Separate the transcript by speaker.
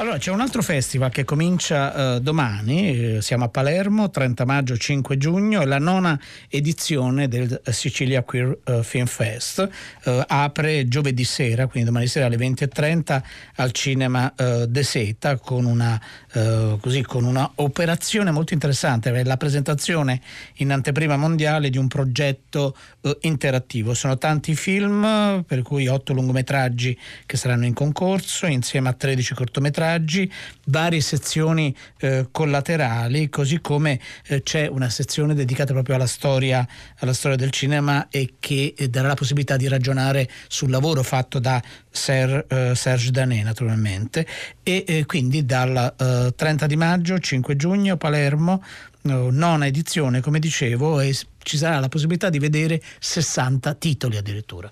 Speaker 1: Allora c'è un altro festival che comincia eh, domani, eh, siamo a Palermo, 30 maggio 5 giugno, la nona edizione del Sicilia Queer eh, Film Fest, eh, apre giovedì sera, quindi domani sera alle 20.30 al cinema eh, De Seta con una, così, con una operazione molto interessante, la presentazione in anteprima mondiale di un progetto interattivo. Sono tanti film, per cui 8 lungometraggi che saranno in concorso, insieme a 13 cortometraggi passaggi, varie sezioni eh, collaterali, così come eh, c'è una sezione dedicata proprio alla storia, alla storia del cinema e che eh, darà la possibilità di ragionare sul lavoro fatto da Ser, eh, Serge Danet naturalmente e eh, quindi dal 30 eh, di maggio, 5 giugno, Palermo, nona edizione come dicevo e ci sarà la possibilità di vedere 60 titoli addirittura.